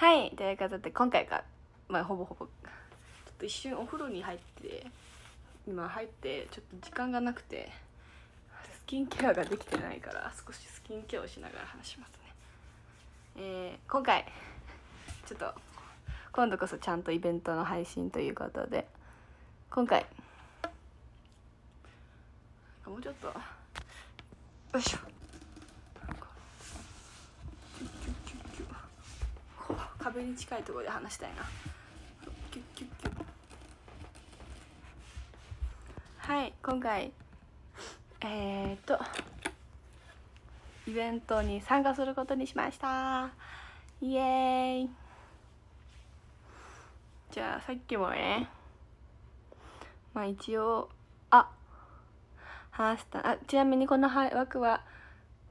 はいということで今回が、まあ、ほぼほぼちょっと一瞬お風呂に入って今入ってちょっと時間がなくてスキンケアができてないから少しスキンケアをしながら話しますねえー、今回ちょっと今度こそちゃんとイベントの配信ということで今回もうちょっとよいしょ壁に近いところで話したいなキュッキュッキュッはい今回えー、っとイベントに参加することにしましたイエーイじゃあさっきもねまあ一応あ話したあちなみにこの枠は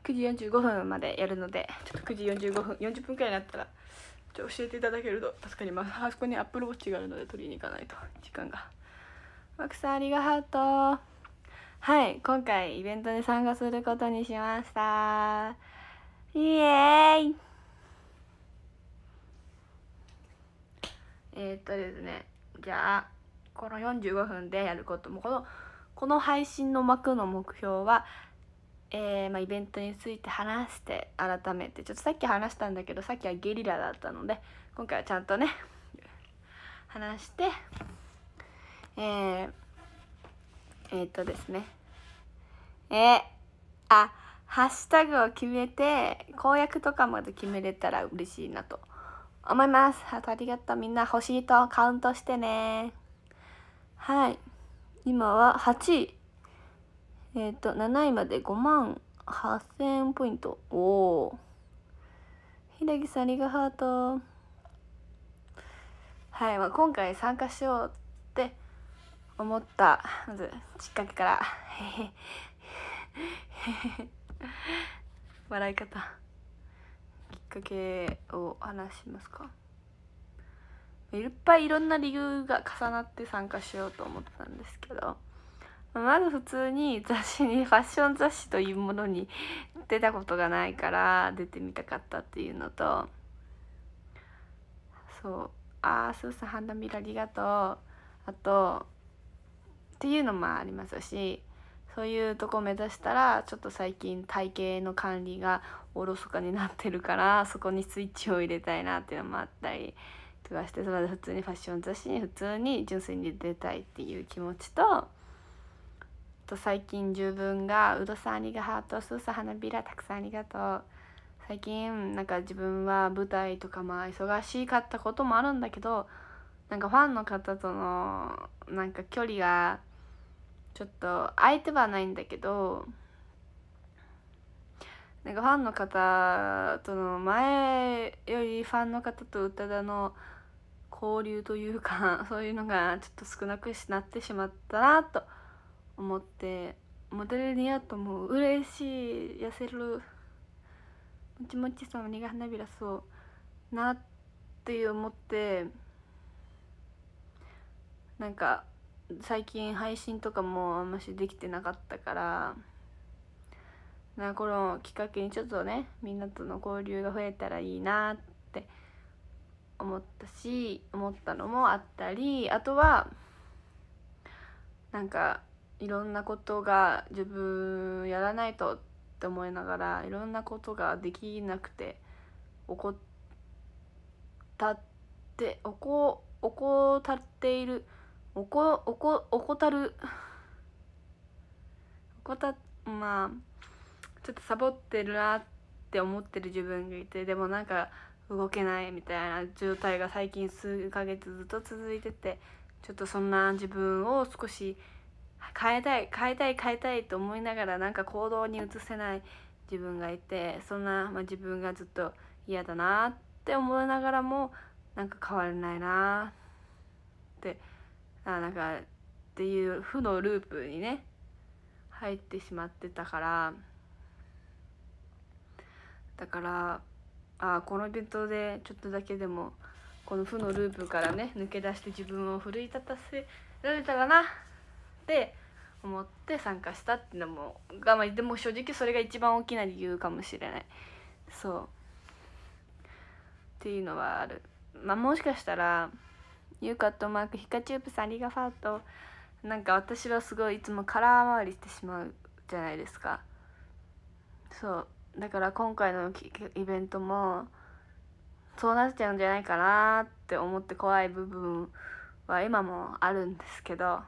9時45分までやるのでちょっと9時45分40分くらいになったらちょ教えていただけると助かりますあそこにアップルウォッチがあるので取りに行かないと時間がマクさんありがとうはい今回イベントに参加することにしましたイエーイえー、っとですねじゃあこの45分でやることもこのこの配信の幕の目標はえー、まあ、イベントについて話して改めてちょっとさっき話したんだけどさっきはゲリラだったので今回はちゃんとね話してえー、えー、っとですねえー、あハッシュタグを決めて公約とかまで決めれたら嬉しいなと思います。ありがとう。みんな欲しいとカウントしてね。はい。今は8位。えっ、ー、と、7位まで5万8000ポイント。おお。ひらぎさん、リグハートはい、まあ、今回参加しようって思った、まず、きっかけから。笑い方。きっかけを話しますか。いっぱいいろんな理由が重なって参加しようと思ったんですけど。まず普通に雑誌にファッション雑誌というものに出たことがないから出てみたかったっていうのとそうああスーさん花見ありがとうあとっていうのもありますしそういうとこ目指したらちょっと最近体型の管理がおろそかになってるからそこにスイッチを入れたいなっていうのもあったりとかしてそれで普通にファッション雑誌に普通に純粋に出たいっていう気持ちと。と最近十分が「うどさんありがハートスーさ花びらたくさんありがとう」最近なんか自分は舞台とかまあ忙しかったこともあるんだけどなんかファンの方とのなんか距離がちょっと空いてはないんだけどなんかファンの方との前よりファンの方と宇多田の交流というかそういうのがちょっと少なくなってしまったなと思ってモデルにやっともう嬉しい痩せるもちもちさんにが花びらそうなっていう思ってなんか最近配信とかもあんましできてなかったからなこのきっかけにちょっとねみんなとの交流が増えたらいいなって思ったし思ったのもあったりあとはなんかいろんなことが自分やらないとって思いながらいろんなことができなくて怒ったって怒たっている怒怒怠る怠まあちょっとサボってるなって思ってる自分がいてでもなんか動けないみたいな状態が最近数ヶ月ずっと続いててちょっとそんな自分を少し変えたい変えたい変えたいと思いながらなんか行動に移せない自分がいてそんな、まあ、自分がずっと嫌だなって思いながらもなんか変われないなってあなんかっていう負のループにね入ってしまってたからだからあこのイベントでちょっとだけでもこの負のループからね抜け出して自分を奮い立たせられたらなって思って参加したっていうのもがまあでも正直それが一番大きな理由かもしれないそうっていうのはあるまあもしかしたらユーカッとマークヒカチューブさんありがファートなんか私はすごいいつもー回りしてしまうじゃないですかそうだから今回のイベントもそうなっちゃうんじゃないかなって思って怖い部分は今もあるんですけど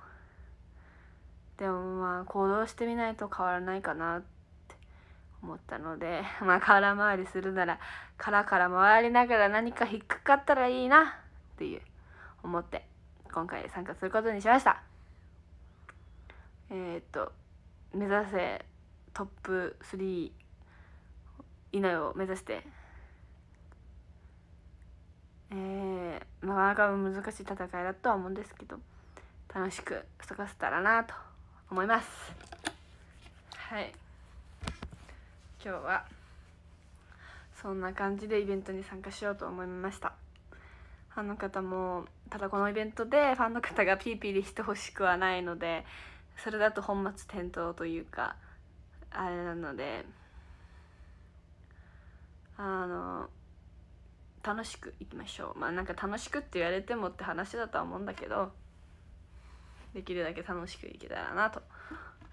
でもまあ行動してみないと変わらないかなって思ったので まあ空回りするなら空から回りながら何か引っかかったらいいなっていう思って今回参加することにしましたえー、っと目指せトップ3以内を目指してえー、なかなか難しい戦いだとは思うんですけど楽しく過ごせたらなと思いますはい今日はそんな感じでイベントに参加しようと思いましたファンの方もただこのイベントでファンの方がピーピーでしてほしくはないのでそれだと本末転倒というかあれなのであの楽しくいきましょうまあなんか楽しくって言われてもって話だとは思うんだけどできるだけ楽しくいけたらなと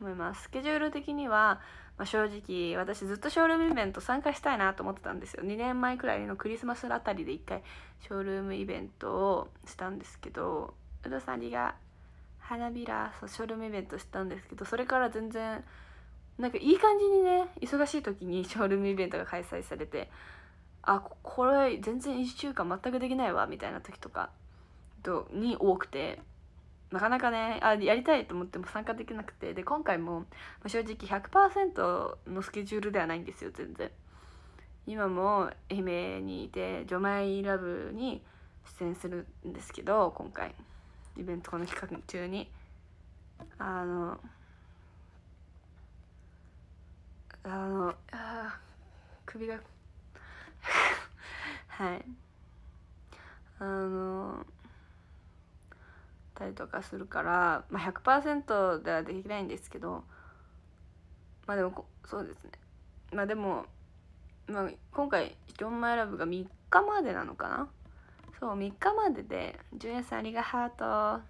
思いますスケジュール的には、まあ、正直私ずっとショールームイベント参加したいなと思ってたんですよ2年前くらいのクリスマスあたりで1回ショールームイベントをしたんですけどうどさんりが花びらそうショールームイベントしたんですけどそれから全然なんかいい感じにね忙しい時にショールームイベントが開催されてあこれ全然1週間全くできないわみたいな時とかに多くてなかなかねあやりたいと思っても参加できなくてで今回も正直100%のスケジュールではないんですよ全然今も愛媛にいて「ジョマイラブ」に出演するんですけど今回イベントこの企画中にあのあのあ首が はいあのたりとかするから、まあ、100%ではできないんですけどまあでもそうですねまあでも、まあ、今回4枚ラブが3日までなのかなそう3日までで「ジュエさんありがハート」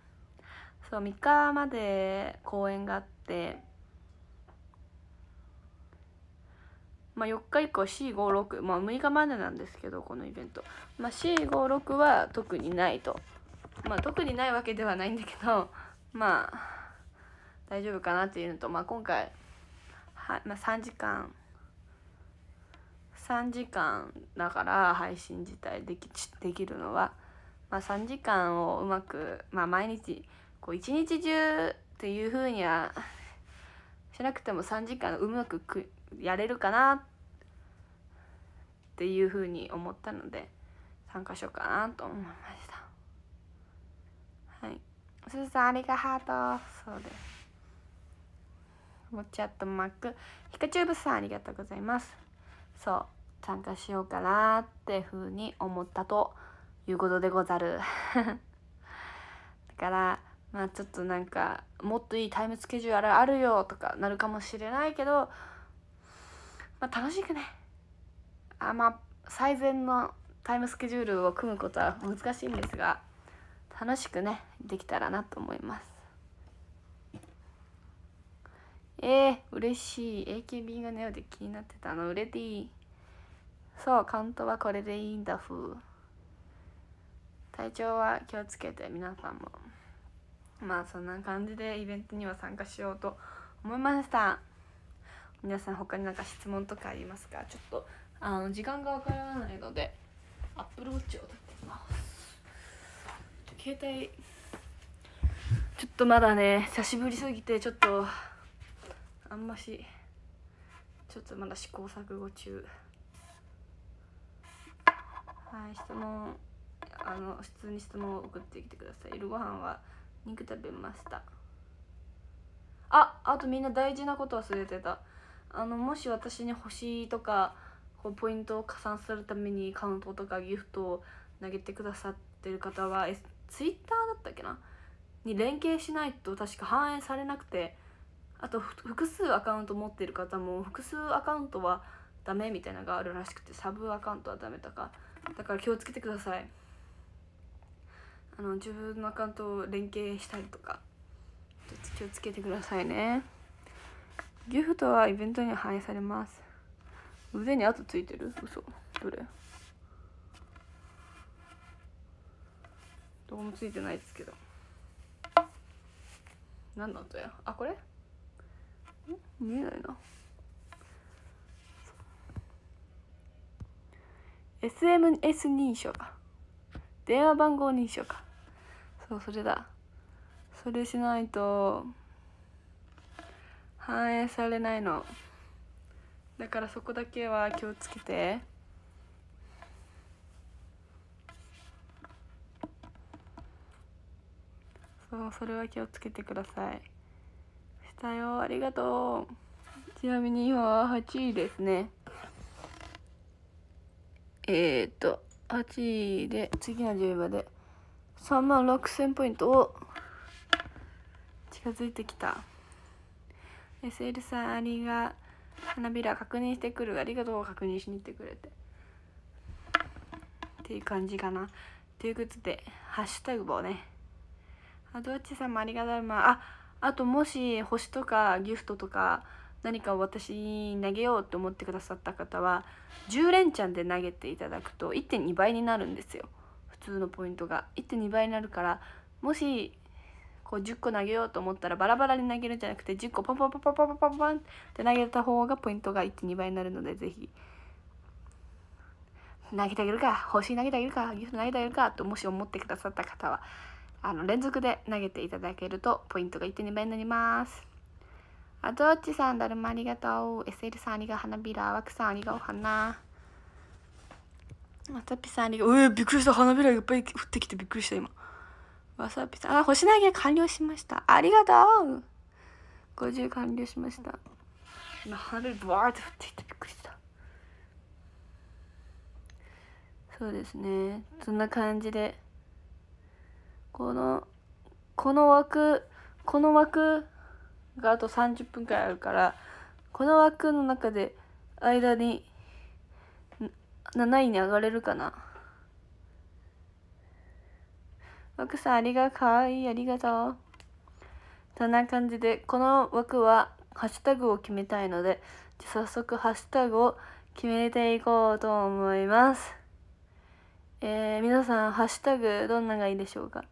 そう3日まで公演があってまあ、4日以降 c 5 6まあ6日までなんですけどこのイベント、まあ、456は特にないとまあ特にないわけではないんだけど まあ大丈夫かなっていうのと、まあ、今回は、まあ、3時間3時間だから配信自体できできるのは、まあ、3時間をうまく、まあ、毎日こう一日中っていうふうにはしなくても3時間うまくくやれるかなっていうふうに思ったので3箇所かなと思いました。はい。すずさん、ありがとう。そうです。もちゃっとマック。ヒカチューブさん、ありがとうございます。そう。参加しようかなってふうに思ったということでござる。だから、まあちょっとなんか、もっといいタイムスケジュールあるよとかなるかもしれないけど、まあ楽しくね。あまあ、最善のタイムスケジュールを組むことは難しいんですが。楽しくねできたらなと思いますえー、嬉しい AKB がネオで気になってたの売れていいそうカウントはこれでいいんだふう体調は気をつけて皆さんもまあそんな感じでイベントには参加しようと思いました皆さん他に何か質問とかありますかちょっとあの時間がわからないのでアップ l e w を取ってます携帯ちょっとまだね久しぶりすぎてちょっとあんましちょっとまだ試行錯誤中はい質問あの普通に質問を送ってきてください昼ご飯は肉食べましたああとみんな大事なこと忘れてたあのもし私に星とかこうポイントを加算するためにカウントとかギフトを投げてくださってる方は、ツイッターだったっけなに連携しないと確か反映されなくてあと複数アカウント持ってる方も複数アカウントはダメみたいなのがあるらしくてサブアカウントはダメとかだから気をつけてくださいあの自分のアカウントを連携したりとか気をつけてくださいねギフトはイベントに反映されます腕に跡ついてる嘘どれどうもついてないですけど何の音やあこれ見えないな SMS 認証か電話番号認証かそうそれだそれしないと反映されないのだからそこだけは気をつけて。そうそれは気をつけてくださいしたよありがとうちなみに今は8位ですねえー、っと8位で次の10位まで3万6000ポイントを近づいてきた SL さんありが花びら確認してくるありがとう確認しに行ってくれてっていう感じかなということでハッシュタグをねあどっちさんもありがとうああともし星とかギフトとか何かを私に投げようと思ってくださった方は10連チャンで投げていただくと1.2倍になるんですよ普通のポイントが1.2倍になるからもしこう10個投げようと思ったらバラバラに投げるんじゃなくて10個パンパンパンパンパンパンパンって投げた方がポイントが1.2倍になるのでぜひ投げてあげるか星投げてあげるかギフト投げてあげるかともし思ってくださった方はあの連続で投げていただけるとポイントが1.2倍になります。アドっチさん、だるまありがとう。SL さん、ありが花びら。枠さん、ありがお花。わさぴさん、ありが、うえー、びっくりした。花びらいっぱい降ってきてびっくりした、今。わさぴさん、あ、星投げ完了しました。ありがとう。50完了しました。今、花びらわーって降ってきてびっくりした。そうですね。そんな感じで。このこの枠この枠があと30分くらいあるからこの枠の中で間に7位に上がれるかな枠さんありがかいありがとうそんな感じでこの枠はハッシュタグを決めたいので早速ハッシュタグを決めていこうと思いますえー、皆さんハッシュタグどんながいいでしょうか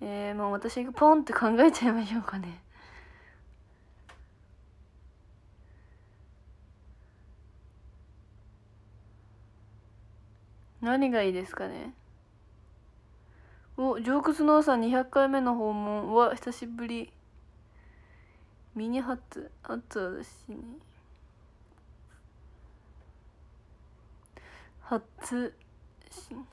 えー、もう私がポンって考えちゃいましょうかね。何がいいですかねお、上ョの朝ス200回目の訪問は久しぶり。ミニハツ、あつ私に。初、新。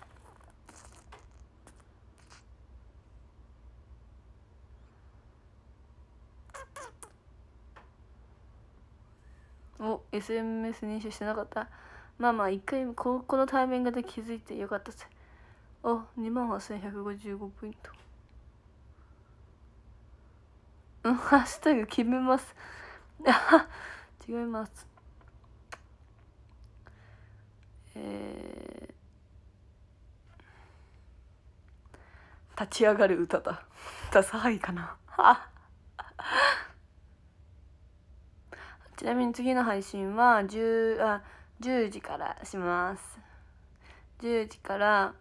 お SMS 認証してなかったまあまあ一回ここのタイミングで気づいてよかったぜお2万8155ポイントうんハッシュタグ決めます 違いますえー、立ち上がる歌だダサいかなちなみに次の配信は 10, あ10時からします10時から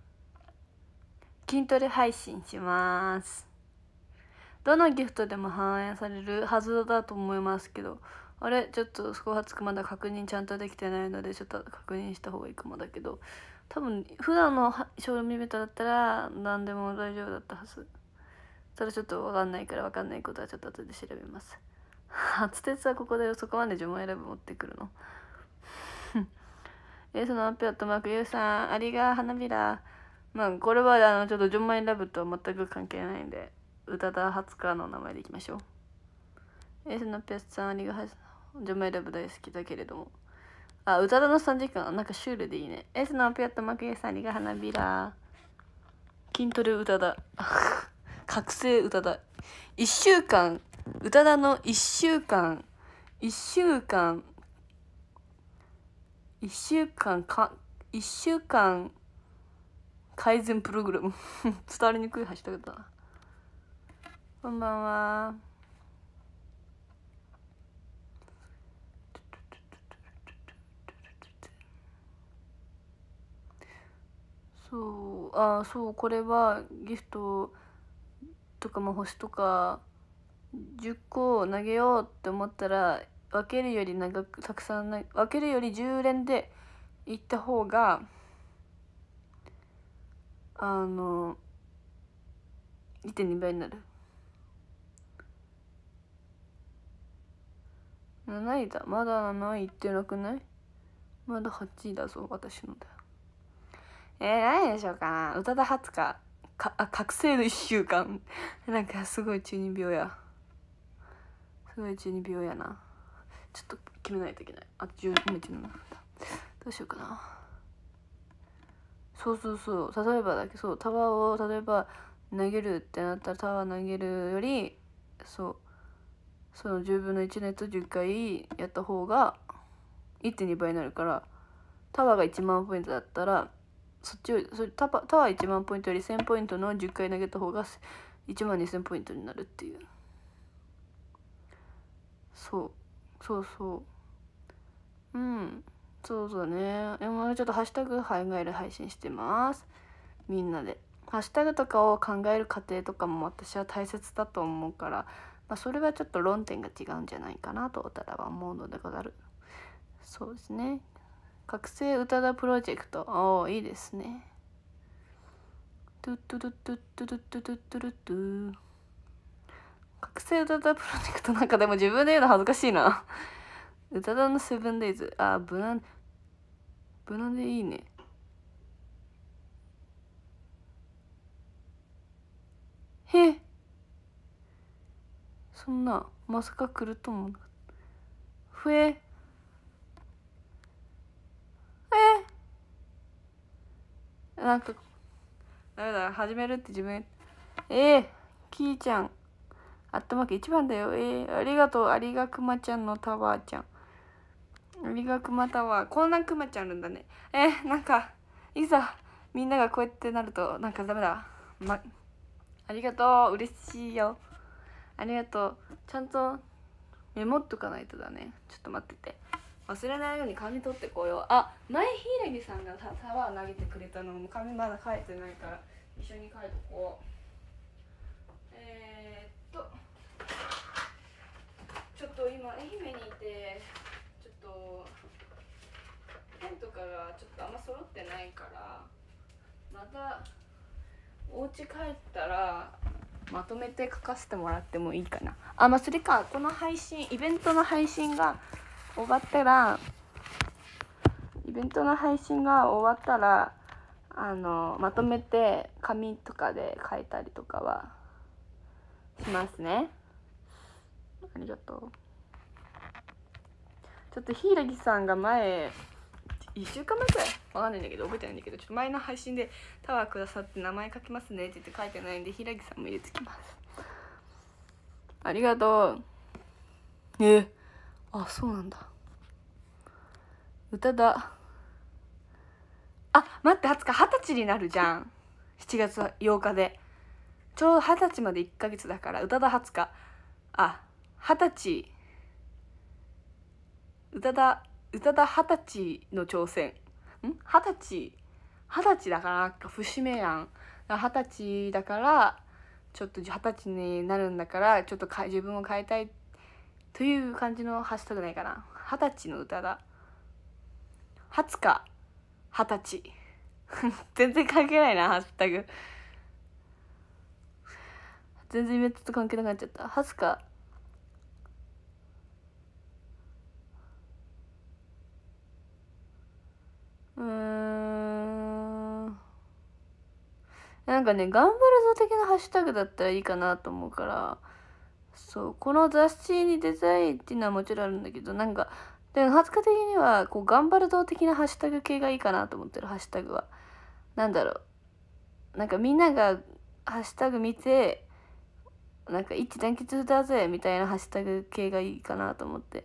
筋トレ配信しますどのギフトでも反映されるはずだと思いますけどあれちょっとスコハツクまだ確認ちゃんとできてないのでちょっと確認した方がいいかもだけど多分普段の賞味ベトだったら何でも大丈夫だったはずそれちょっと分かんないから分かんないことはちょっと後で調べます初鉄はここだよそこまで呪文選ぶ持ってくるの えそのアンペアとマークユウさんありが花びらまあこれはあのちょっと呪文選ぶとは全く関係ないんで宇多田初川の名前でいきましょうえそのペアさんありが呪文選ぶ大好きだけれどもあ宇多田の3時間なんかシュールでいいねえそのアンペアとマークユウさんありが花びら筋トレ宇多田 覚醒宇多田1週間宇多田の1週間1週間1週間か1週間改善プログラム 伝わりにくいハッたュタグなこんばんはそうあそうこれはギフトとか、まあ、星とか10個を投げようって思ったら分けるより長くたくさん分けるより10連でいった方があの1.2倍になる7位だまだ7位いってなくないまだ8位だぞ私のだえー、何でしょうかな宇多田初かかあ覚醒の1週間 なんかすごい中二病や。すごい12秒やなちょっと決めないといけないあと10分17分だどうしようかなそうそうそう例えばだけそうタワーを例えば投げるってなったらタワー投げるよりそうその10分の1のやつ10回やった方が1.2倍になるからタワーが1万ポイントだったらそっちよりそれタワー1万ポイントより1000ポイントの10回投げた方が1万2000ポイントになるっていう。そうそうそううんそうそうね今ちょっと「ハッシュタグ考える配信してますみんなでハッシュタグとかを考える過程とかも私は大切だと思うから、まあ、それはちょっと論点が違うんじゃないかなとおたらは思うのでござるそうですね覚醒歌田プロジェクトおおいいですねトゥトゥトゥトゥトゥトゥトゥトゥトゥトゥ覚醒歌だプロジェクトなんかでも自分で言うの恥ずかしいな。歌だのセブンデイズ。あ、無難、無難でいいね。へそんな、まさか来ると思う。ふえ。えなんか、ダメだ、始めるって自分、ええー、きーちゃん。あったまき一番だよ。えー、ありがとう。ありがくまちゃんのタワーちゃん。ありがくまタワー。こんなくまちゃんあるんだね。えー、なんか、いざ、みんながこうやってなると、なんかダメだ。ま、ありがとう。嬉しいよ。ありがとう。ちゃんとメモっとかないとだね。ちょっと待ってて。忘れないように紙取ってこよう。あ、前ギさんがタワー投げてくれたのも紙まだ書いてないから、一緒に書いとこう。からちょっとあんま揃ってないからまたお家帰ったらまとめて書かせてもらってもいいかなあまあそれかこの配信イベントの配信が終わったらイベントの配信が終わったらあのまとめて紙とかで書いたりとかはしますねありがとうちょっと柊さんが前1週間前くらいわかんないんだけど覚えてないんだけどちょっと前の配信で「タワーくださって名前書きますね」って言って書いてないんで平木さんも入れてきますありがとうえあそうなんだ宇多田あ待って20日二十歳になるじゃん7月8日でちょうど二十歳まで1ヶ月だから宇多田20日あ二十歳宇多田宇多田二十歳の挑戦ん二十歳二十歳だからか節目やん二十歳だからちょっと二十歳になるんだからちょっとか自分を変えたいという感じのハッシュタグないかな二十歳の多だ20日二十歳全然関係ないなハッシュタグ全然イベントと関係なくなっちゃった20日うーんなんかね「頑張るぞ」的なハッシュタグだったらいいかなと思うからそうこの雑誌に出たいっていうのはもちろんあるんだけどなんかでも20日的にはこう頑張るぞ的なハッシュタグ系がいいかなと思ってるハッシュタグは何だろうなんかみんながハッシュタグ見てなんか一致団結だぜみたいなハッシュタグ系がいいかなと思って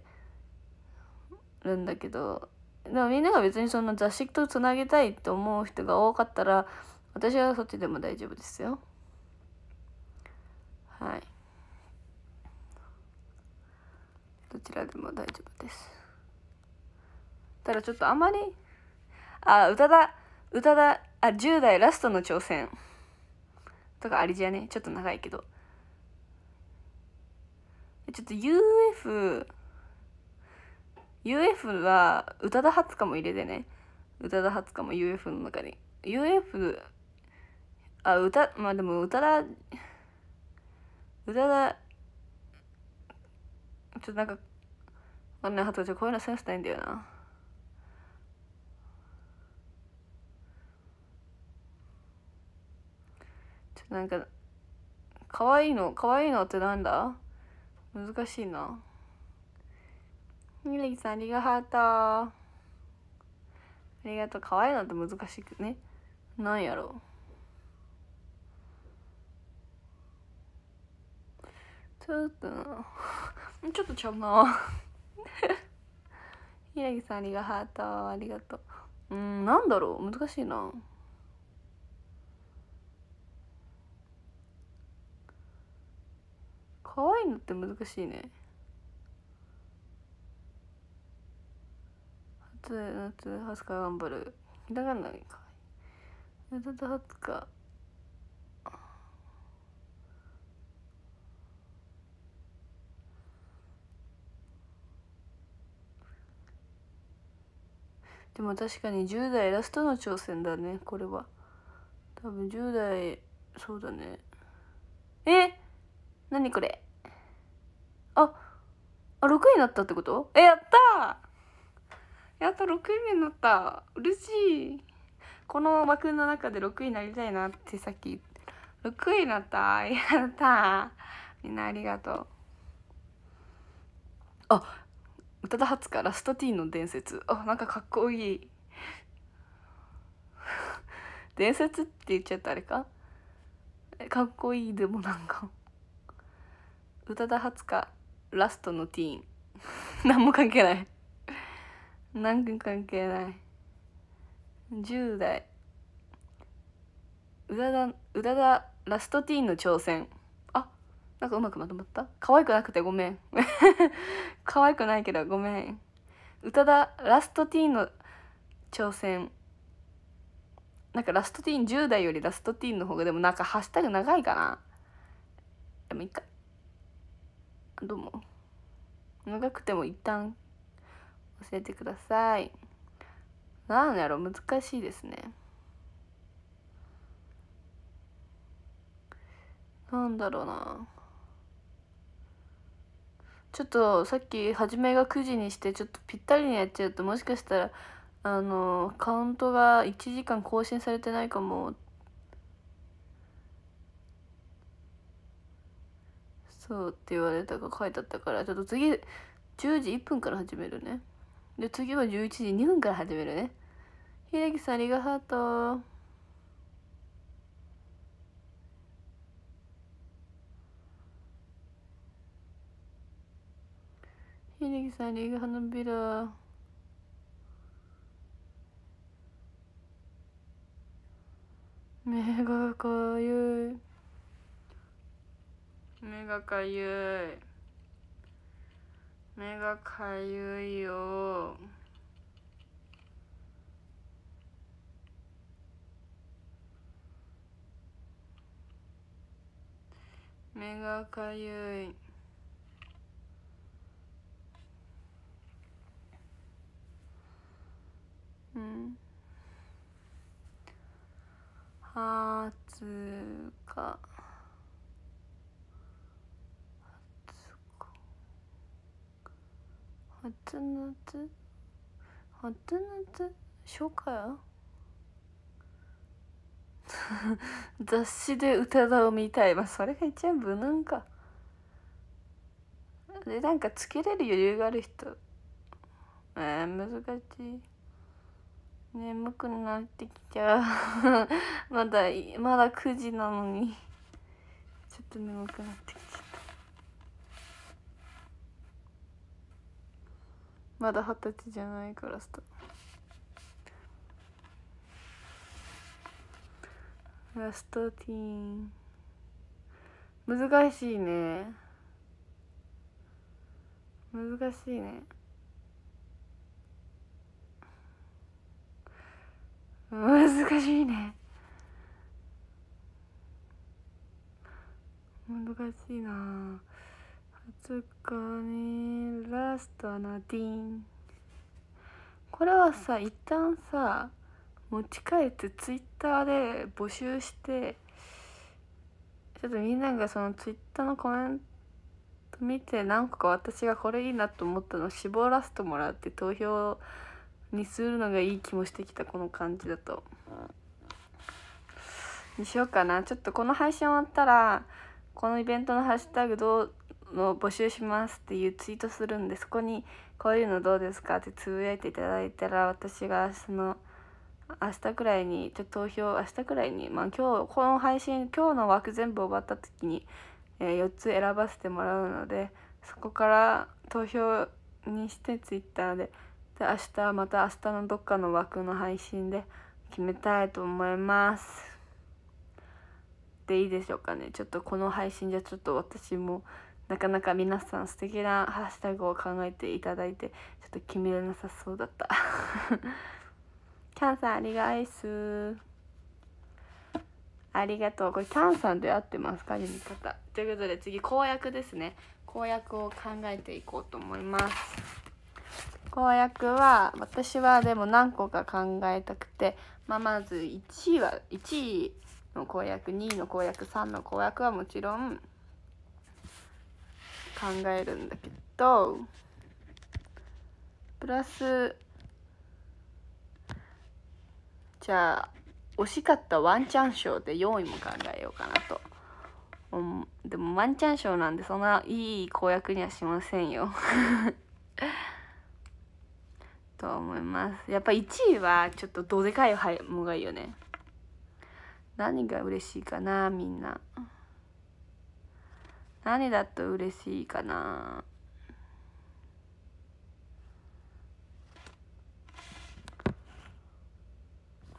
るんだけどでもみんなが別にその雑誌とつなげたいと思う人が多かったら私はそっちでも大丈夫ですよはいどちらでも大丈夫ですただちょっとあまりあ歌だ歌だあ10代ラストの挑戦とかありじゃねちょっと長いけどちょっと UF UF は宇多田ツカも入れてね宇多田ツカも UF の中に UF あ歌まあでも宇多田宇多田ちょっとなんかあんな初ちゃこういうのセンスないんだよなちょっとなんか可愛いの可愛いのってなんだ難しいなみるきさんありがとうありがとう可愛いなんて難しくねなんやろうちょっとな ちょっとちゃうな ひらぎさんありがとうありがとううんなんだろう難しいな可愛いのって難しいね夏夏20日頑張るひらがなか夏20日でも確かに10代ラストの挑戦だねこれは多分10代そうだねえ何これああ6位になったってことえやったやっと6位になった嬉しいこの枠の中で6位になりたいなってさっき6位になったやったみんなありがとうあ宇多田初からストティーンの伝説あなんかかっこいい伝説って言っちゃったあれかかっこいいでもなんか宇多田初かラストのティーン 何も関係ない何か関係ない10代宇田だ宇田だラストティーンの挑戦あなんかうまくまとまった可愛くなくてごめん 可愛くないけどごめん宇多田ラストティーンの挑戦なんかラストティーン10代よりラストティーンの方がでもなんかハッシュタグ長いかなでもいいかどうも長くても一旦教えてくださいなんやろ難しいですねなんだろうなちょっとさっき初めが9時にしてちょっとぴったりにやっちゃうともしかしたらあのカウントが1時間更新されてないかもそうって言われたか書いてあったからちょっと次10時1分から始めるね。で次は11時2分から始めるね秀樹さんありがとう秀樹さんありが花びら目がかゆい目がかゆい目がかゆいよ目がかゆいうんはつか初夏初夏初夏初夏 雑誌で歌だを見たいまあそれが一番無難かでなんかつけれる余裕がある人えー、難しい眠くなってきちゃう まだまだ9時なのにちょっと眠くなってきちゃうまだ二十歳じゃないからさラストティーン難しいね難しいね難しいね難しいな静かねラストのディンこれはさ一旦さ持ち帰ってツイッターで募集してちょっとみんながそのツイッターのコメント見て何個か私がこれいいなと思ったのを絞らせてもらって投票にするのがいい気もしてきたこの感じだと。にしようかなちょっとこの配信終わったらこのイベントのハッシュタグどうの募集しますっていうツイートするんでそこに「こういうのどうですか?」ってつぶやいていただいたら私がその明日くらいにちょ投票明日くらいにまあ今日この配信今日の枠全部終わった時に、えー、4つ選ばせてもらうのでそこから投票にしてツイッターでで明日また明日のどっかの枠の配信で決めたいと思います。でいいでしょうかねちょっとこの配信じゃちょっと私もなかなか皆さん素敵なハッシュタグを考えていただいてちょっと決めれなさそうだったキ ャンさんありがいすありがとうこれキャンさんで合ってますか読み方ということで次公約ですね公約を考えていこうと思います公約は私はでも何個か考えたくて、まあ、まず1位は1位の公約2位の公約3の公約はもちろん考えるんだけどプラスじゃあ惜しかったワンチャン賞で4位も考えようかなと。でもワンチャン賞なんでそんないい公約にはしませんよ と思いますやっぱ1位はちょっとどでかいもがいいよね何が嬉しいかなみんな。何だと嬉しいかな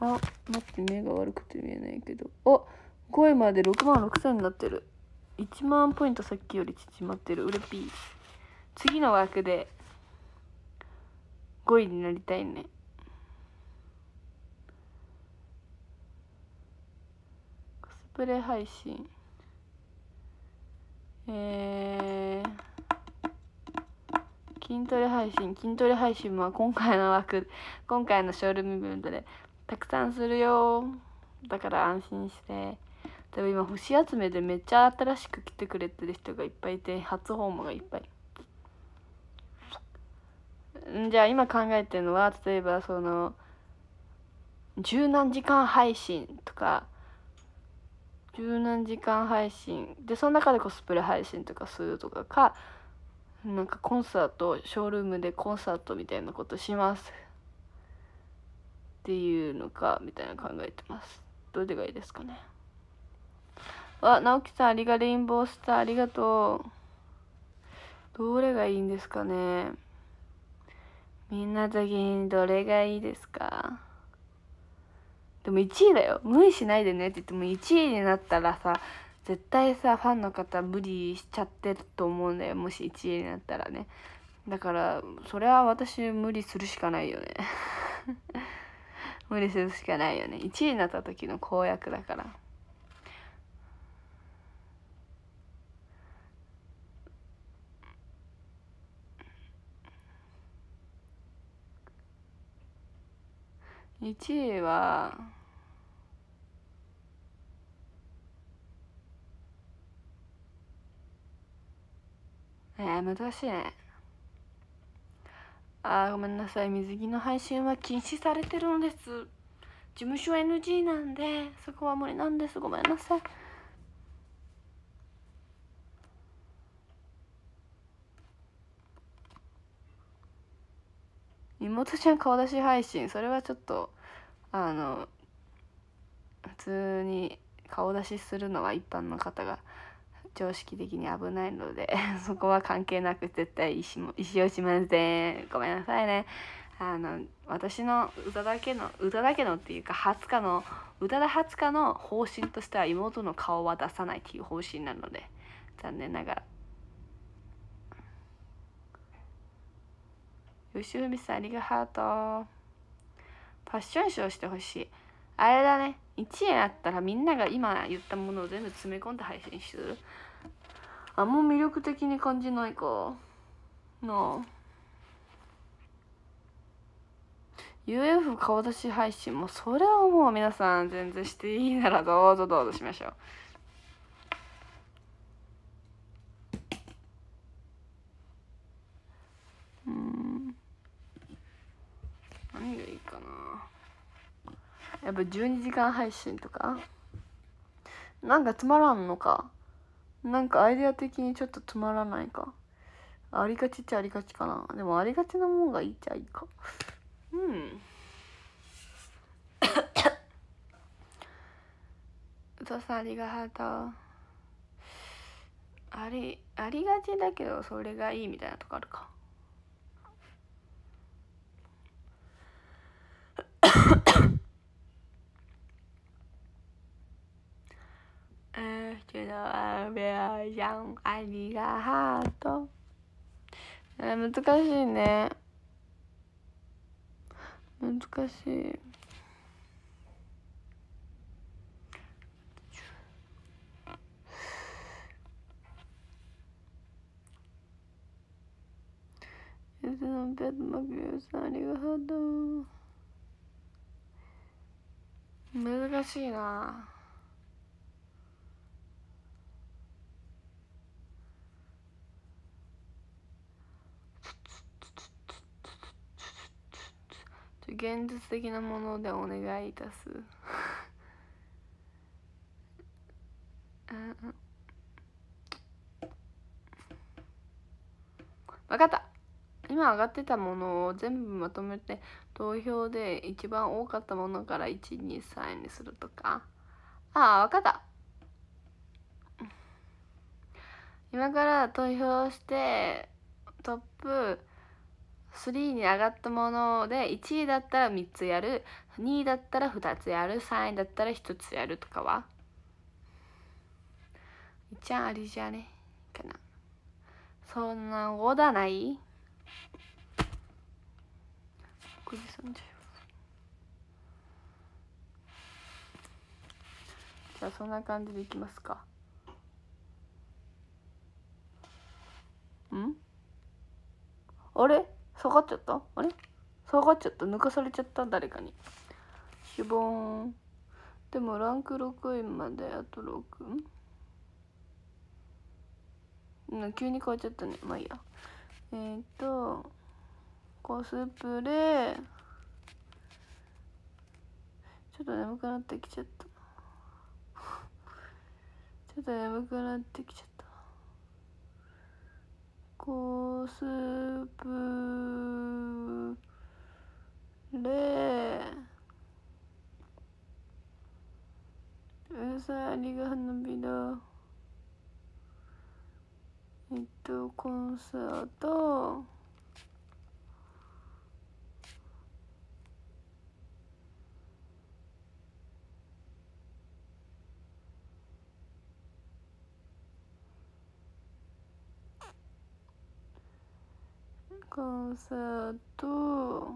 あ待って目が悪くて見えないけどお5位まで6万6000になってる1万ポイントさっきより縮まってるうれぴー次の枠で5位になりたいねコスプレ配信えー、筋トレ配信筋トレ配信は今回の枠 今回のショールームイベントでたくさんするよだから安心してでも今星集めでめっちゃ新しく来てくれてる人がいっぱいいて初訪問がいっぱいじゃあ今考えてるのは例えばその十何時間配信とか十何時間配信でその中でコスプレ配信とかするとかかなんかコンサートショールームでコンサートみたいなことしますっていうのかみたいな考えてますどれがいいですかねあ直樹さんありがレインボースターありがとうどれがいいんですかねみんな的にどれがいいですかでも1位だよ無理しないでねって言っても1位になったらさ絶対さファンの方無理しちゃってると思うんだよもし1位になったらねだからそれは私無理するしかないよね 無理するしかないよね1位になった時の公約だから1位はえー、難しいねあーごめんなさい水着の配信は禁止されてるのです事務所 NG なんでそこは無理なんですごめんなさい妹ちゃん顔出し配信それはちょっとあの普通に顔出しするのは一般の方が常識的に危ないので そこは関係なく絶対石も石をしませんごめんなさいねあの私の歌だけの歌だけのっていうか20日の歌だ田20日の方針としては妹の顔は出さないっていう方針なので残念ながら吉文さんありがとうファッションショーしてほしいあれだね1円あったらみんなが今言ったものを全部詰め込んで配信するあんま魅力的に感じないかなあ UF 顔出し配信もそれはもう皆さん全然していいならどうぞどうぞしましょううん何がいいかなやっぱ12時間配信とかなんかつまらんのかなんかアイデア的にちょっとつまらないかありがちっちゃありがちかなでもありがちなもんがいいっちゃいいかうんお父 さんありがとうありありがちだけどそれがいいみたいなとこあるか you know I will ありがとう、え難しいね難しいのペットさんありがとう難しいな現実的なものでお願いいたす わかった今上がってたものを全部まとめて投票で一番多かったものから123にするとかああわかった今から投票してトップ3に上がったもので1位だったら3つやる2位だったら2つやる3位だったら1つやるとかはいっちゃんありじゃねかなそんなことないじゃあそんな感じでいきますかうんあれ下がっちゃったあれ下がっちゃった抜かされちゃった誰かにしぼーんでもランク6位まであと6うん急に変わっちゃったねまあいいやえっ、とコスプレちょっと眠くなってきちゃったちょっと眠くなってきちゃったコスプレうさありが花びらえっとコンサートコンサート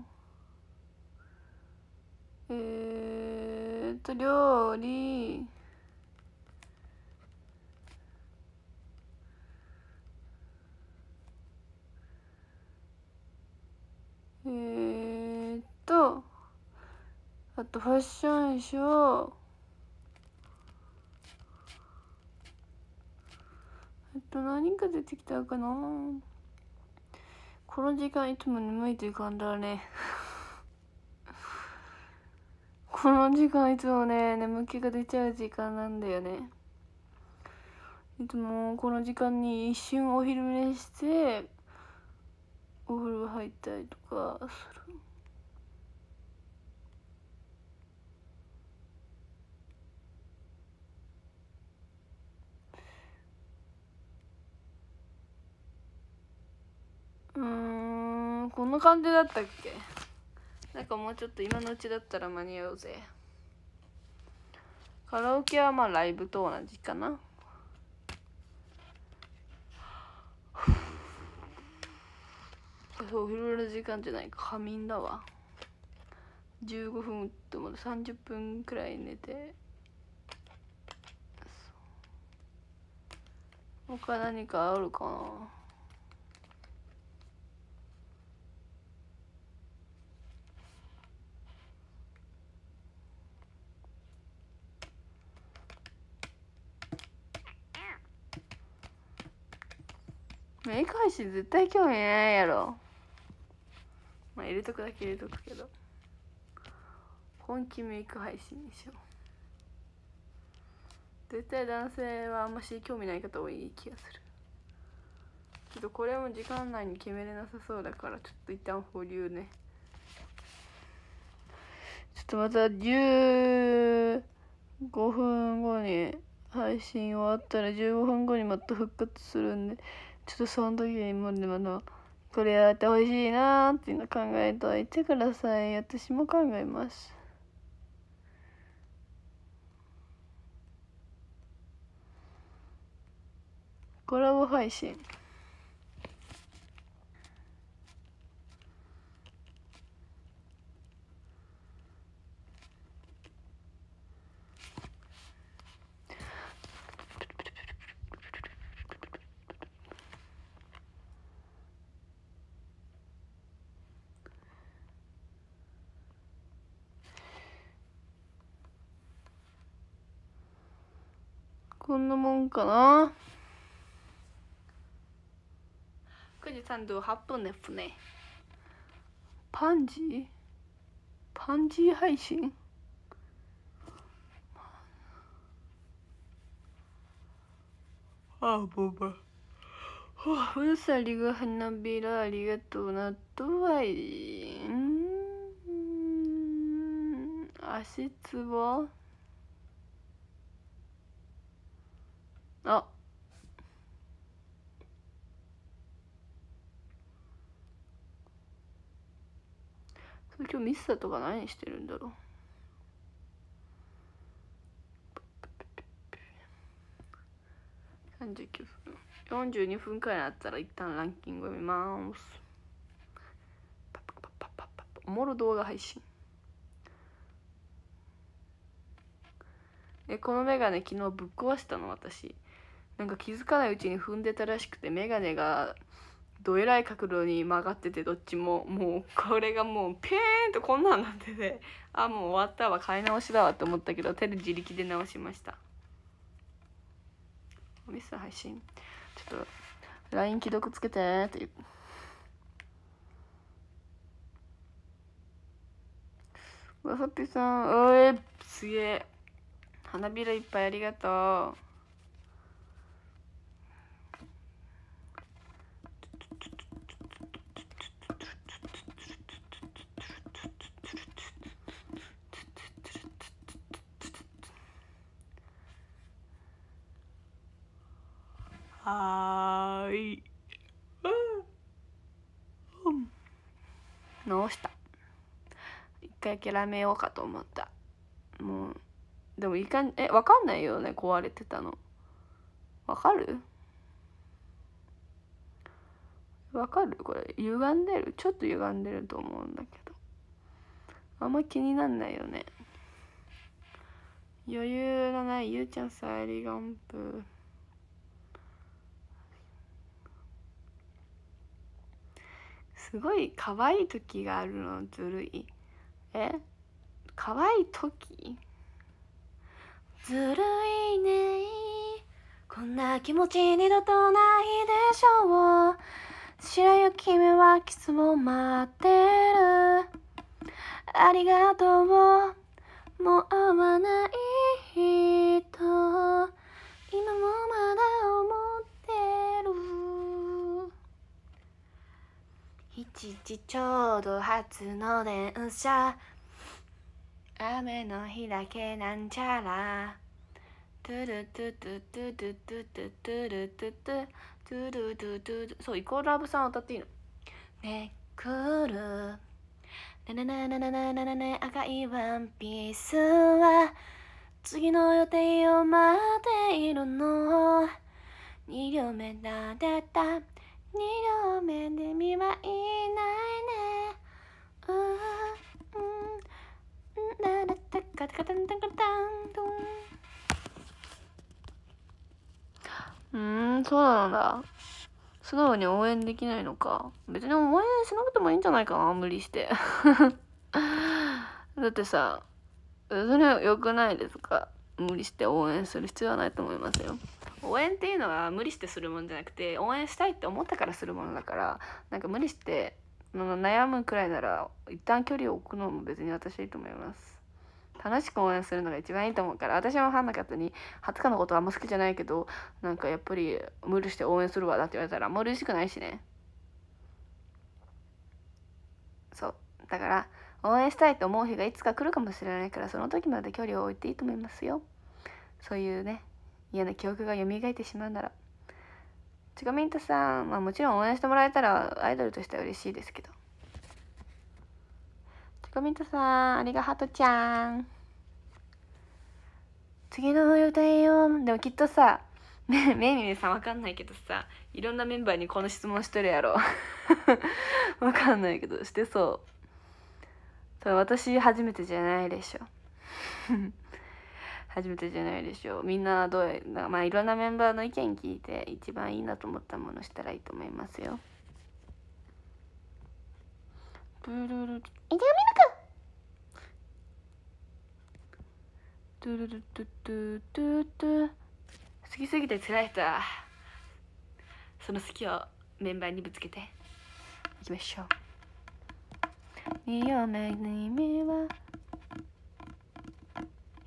えー、っと料理えー、っとあとファッションショーえっと何が出てきたかなこの時間いつも眠いという感じだね この時間いつもね眠気が出ちゃう時間なんだよねいつもこの時間に一瞬お昼寝してお風呂入ったりとかするうんこんな感じだったっけなんかもうちょっと今のうちだったら間に合うぜカラオケはまあライブと同じかなお昼の時間じゃない仮眠だわ15分っても30分くらい寝て他何かあるかなメイク配信絶対興味ないやろまあ入れとくだけ入れとくけど本気メイク配信にしよう絶対男性はあんまし興味ない方多い気がするちょっとこれも時間内に決めれなさそうだからちょっと一旦保留ねちょっとまた15分後に配信終わったら15分後にまた復活するんでちょっとその時にもでものこれやってほしいなーっていうの考えておいてください私も考えますコラボ配信こんなもんかな9時38分ですねパンジーパンジー配信ああボバふうさりが花びらありがとうな納豆愛うん足つぼあ今日ミスターとか何してるんだろう39分42分くらいなったら一旦ランキングを見ますおもろ動画配信えこのメガネ昨日ぶっ壊したの私なんか気づかないうちに踏んでたらしくて眼鏡がどえらい角度に曲がっててどっちももうこれがもうピーンとこんなんなってて あもう終わったわ買い直しだわと思ったけど手で自力で直しましたミス配信ちょっと LINE 既読つけてって言わさぴさんおいすげえ花びらいっぱいありがとうはい。うん。直した。一回諦めようかと思った。もう、でもいかん、え、わかんないよね、壊れてたの。わかるわかるこれ、歪んでるちょっと歪んでると思うんだけど。あんま気になんないよね。余裕のないゆうちゃんさえりがんぷ。すごい可愛い時があるのずるいえ可愛い時ずるいねこんな気持ち二度とないでしょう白雪姫はキスを待ってるありがとうもう会わない人今も一時ちょうど初の電車雨の日だけなんちゃらトゥルトゥトゥトゥトゥトゥトゥトゥルトゥトゥトゥルトゥトゥそうイコールラブさん歌っていいのねくるねねねねねねねねね赤いワンピースは次の予定を待っているの2両目立てた二両目で見はいないねうんララタカタカタンタカタンドンうんそうなんだ素直に応援できないのか別に応援しなくてもいいんじゃないかな無理してだってさそれ良くないですか無理して応援する必要はないと思いますよ応援っていうのは無理してするもんじゃなくて応援したいって思ったからするものだからなんか無理して悩むくらいなら一旦距離を置くのも別に私はいいと思います楽しく応援するのが一番いいと思うから私もファンの方に「20日のことあんま好きじゃないけどなんかやっぱり無理して応援するわ」だって言われたらあんま嬉しくないしねそうだから応援したいと思う日がいつか来るかもしれないからその時まで距離を置いていいと思いますよそういうね嫌な記憶が蘇ってしまうならちかみんたさん、まあ、もちろん応援してもらえたらアイドルとしては嬉しいですけどちかみんトさんありがとうちゃん次の歌えようでもきっとさねめいみさんわかんないけどさいろんなメンバーにこの質問しとるやろ わかんないけどしてそうそれ私初めてじゃないでしょ初めてじゃないでしょうみんなどうまあいろんなメンバーの意見聞いて一番いいなと思ったものしたらいいと思いますよドゥルルイデオミルクドゥルルドゥドゥドゥドゥ好きすぎてつらい人はその好きをメンバーにぶつけていきましょう「いいよ目に見は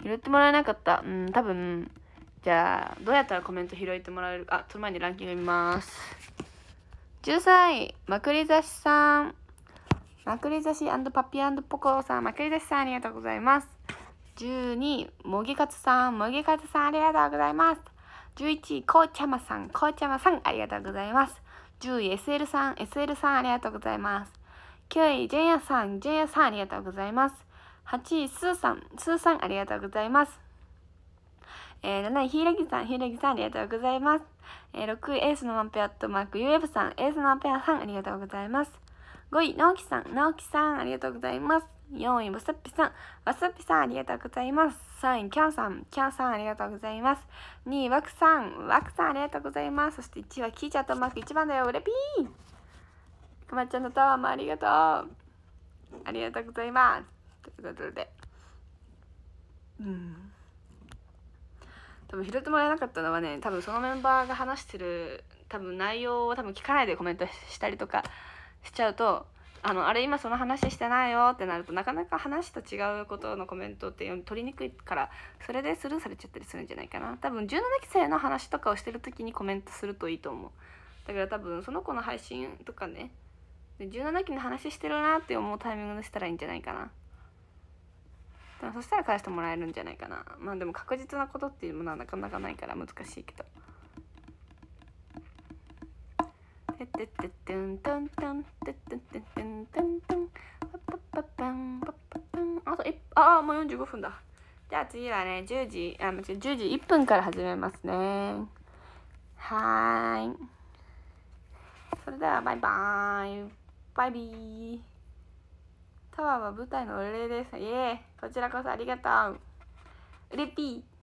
拾ってもらえなかったうん多分じゃあどうやったらコメント拾えてもらえるあその前にランキング見ます13位まくりざしさんまくりざしパピーポコさんまくりざしさんありがとうございます12位もぎかつさんもぎかつさんありがとうございます11位こうちゃまさんこうちゃまさんありがとうございます10位 SL さん SL さんありがとうございます9位ジェンヤさんジェンヤさんありがとうございます8位、スーさん。スーさん、ありがとうございます。えー、7位、ギさん。ギさん、ありがとうございます。えー、6位、エースのワンペアとマーク、UF さん。エースのワンペアさん、ありがとうございます。5位、直樹さん。直樹さん、ありがとうございます。4位、わさっぴさん。わさっぴさん、ありがとうございます。3位、キャンさん。キャンさん、ありがとうございます。2位、ワクさん。ワクさん、ありがとうございます。そして1位は、キーちゃットマーク1番だよ。うれぴー。くまちゃんのタワーもありがとう。ありがとうございます。ということでうん多分拾ってもらえなかったのはね多分そのメンバーが話してる多分内容を多分聞かないでコメントしたりとかしちゃうとあのあれ今その話してないよってなるとなかなか話と違うことのコメントって取りにくいからそれでスルーされちゃったりするんじゃないかな多分17期生の話とかをしてる時にコメントするといいと思うだから多分その子の配信とかね17期の話してるなって思うタイミングにしたらいいんじゃないかなでもそしたら返してもらえるんじゃないかなまあでも確実なことっていうものはなかなかないから難しいけど。てっッッンンあと1ああもう45分だじゃあ次はね10時あ違う10時1分から始めますねはいそれではバイバイバイビータワーは舞台のお礼です。イエーイこちらこそありがとう。うれぴー。